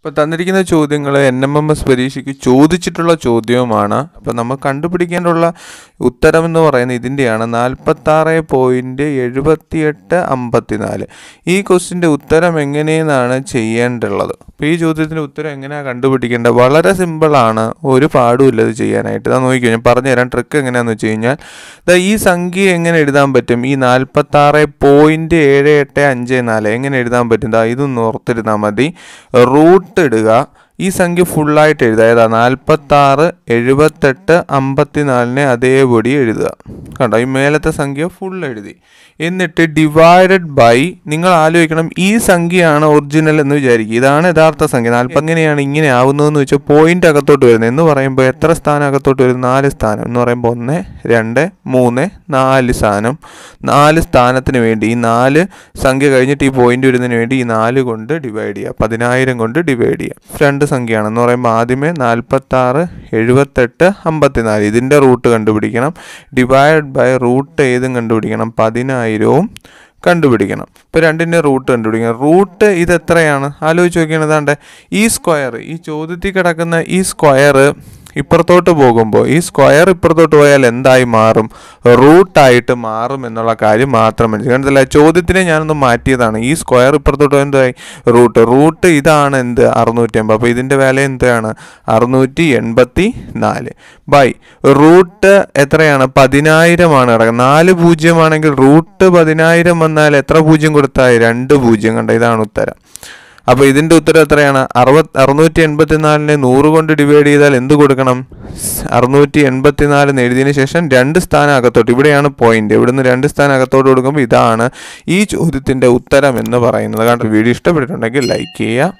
ഇപ്പോൾ തന്നിരിക്കുന്ന ചോദ്യങ്ങൾ എൻ എം എം എസ് പരീക്ഷയ്ക്ക് ചോദിച്ചിട്ടുള്ള ചോദ്യവുമാണ് അപ്പോൾ നമ്മൾ കണ്ടുപിടിക്കേണ്ടുള്ള ഉത്തരം എന്ന് പറയുന്നത് ഇതിൻ്റെയാണ് നാൽപ്പത്താറ് പോയിൻറ്റ് എഴുപത്തിയെട്ട് അമ്പത്തിനാല് ഈ ക്വസ്റ്റിൻ്റെ ഉത്തരം എങ്ങനെയെന്നാണ് ചെയ്യേണ്ടുള്ളത് അപ്പോൾ ഈ ചോദ്യത്തിൻ്റെ ഉത്തരം എങ്ങനെയാണ് കണ്ടുപിടിക്കേണ്ടത് വളരെ സിമ്പിളാണ് ഒരു പാടുമില്ല ഇത് ചെയ്യാനായിട്ട് ഞാൻ നോക്കി പറഞ്ഞു തരാം ട്രിക്ക് എങ്ങനെയാണെന്ന് വെച്ച് കഴിഞ്ഞാൽ ഇതാ ഈ സംഖ്യ എങ്ങനെ എഴുതാൻ പറ്റും ഈ നാൽപ്പത്താറ് പോയിൻറ്റ് ഏഴ് എട്ട് അഞ്ച് നാല് എങ്ങനെ എഴുതാൻ പറ്റും ഇതാ ഇതൊന്ന് ഓർത്തിരുന്നാൽ മതി റൂട്ട് മുട്ടിടുക ഈ സംഖ്യ ഫുള്ളായിട്ട് എഴുതുക ഏതാ നാൽപ്പത്താറ് എഴുപത്തെട്ട് അമ്പത്തിനാലിനെ അതേപടി എഴുതുക കണ്ടോ ഈ മേലത്തെ സംഖ്യ ഫുൾ എഴുതി എന്നിട്ട് ഡിവൈഡഡ് ബൈ നിങ്ങൾ ആലോചിക്കണം ഈ സംഖ്യയാണ് ഒറിജിനൽ എന്ന് വിചാരിക്കുക ഇതാണ് യഥാർത്ഥ സംഖ്യ നാൽപ്പത് എങ്ങനെയാണ് ഇങ്ങനെ ആവുന്നതെന്ന് വെച്ചാൽ പോയിന്റ് അകത്തോട്ട് വരുന്നത് എന്ന് പറയുമ്പോൾ എത്ര സ്ഥാനം അകത്തോട്ട് വരും നാല് സ്ഥാനം എന്ന് പറയുമ്പോൾ ഒന്ന് രണ്ട് മൂന്ന് നാല് സ്ഥാനം നാല് സ്ഥാനത്തിന് വേണ്ടി ഈ നാല് സംഖ്യ കഴിഞ്ഞിട്ട് ഈ പോയിന്റ് വരുന്നതിന് വേണ്ടി ഈ നാല് കൊണ്ട് ഡിവൈഡ് ചെയ്യുക പതിനായിരം കൊണ്ട് ഡിവൈഡ് ചെയ്യുക രണ്ട് സംഖ്യയാണെന്ന് പറയുമ്പോൾ ആദ്യമേ നാൽപ്പത്താറ് എഴുപത്തെട്ട് അമ്പത്തിനാല് ഇതിൻ്റെ റൂട്ട് കണ്ടുപിടിക്കണം ഡിവൈഡ് ബൈ റൂട്ട് ഏതും കണ്ടുപിടിക്കണം പതിനായിരവും കണ്ടുപിടിക്കണം ഇപ്പോൾ രണ്ടിൻ്റെ റൂട്ട് കണ്ടുപിടിക്കണം റൂട്ട് ഇത് എത്രയാണ് ആലോചിച്ച് നോക്കിയാണ് ഇതാണ്ട് ഈ സ്ക്വയർ ഈ ചോദ്യത്തിൽ കിടക്കുന്ന ഈ സ്ക്വയർ ഇപ്പുറത്തോട്ട് പോകുമ്പോൾ ഈ സ്ക്വയർ ഇപ്പുറത്തോട്ട് പോയാൽ എന്തായി മാറും റൂട്ടായിട്ട് മാറും എന്നുള്ള കാര്യം മാത്രം മനസ്സിലാക്കി മനസ്സിലായി ചോദ്യത്തിനെ ഞാനൊന്ന് മാറ്റിയതാണ് ഈ സ്ക്വയർ ഇപ്പുറത്തോട്ട് എന്തായി റൂട്ട് റൂട്ട് ഇതാണ് എന്ത് അറുന്നൂറ്റി അമ്പത് അപ്പോൾ ഇതിൻ്റെ വില എന്താണ് അറുന്നൂറ്റി എൺപത്തി നാല് ബൈ റൂട്ട് എത്രയാണ് പതിനായിരമാണ് കിടക്കുന്നത് നാല് പൂജ്യമാണെങ്കിൽ റൂട്ട് പതിനായിരം വന്നാൽ എത്ര പൂജ്യം കൊടുത്താൽ രണ്ട് പൂജ്യം കണ്ട ഇതാണ് ഉത്തരം അപ്പോൾ ഇതിൻ്റെ ഉത്തരം എത്രയാണ് അറുപത് അറുന്നൂറ്റി എൺപത്തിനാലിനെ നൂറ് കൊണ്ട് ഡിവൈഡ് ചെയ്താൽ എന്ത് കൊടുക്കണം അറുന്നൂറ്റി എൺപത്തിനാലെന്ന് എഴുതിയതിന് ശേഷം രണ്ട് സ്ഥാനം അകത്തോട്ട് ഇവിടെയാണ് പോയിന്റ് ഇവിടുന്ന് രണ്ട് സ്ഥാനം അകത്തോട്ട് കൊടുക്കുമ്പോൾ ഇതാണ് ഈ ചോദ്യത്തിൻ്റെ ഉത്തരം എന്ന് പറയുന്നത് കാരണം വീഡിയോ ഇഷ്ടപ്പെട്ടിട്ടുണ്ടെങ്കിൽ ലൈക്ക് ചെയ്യുക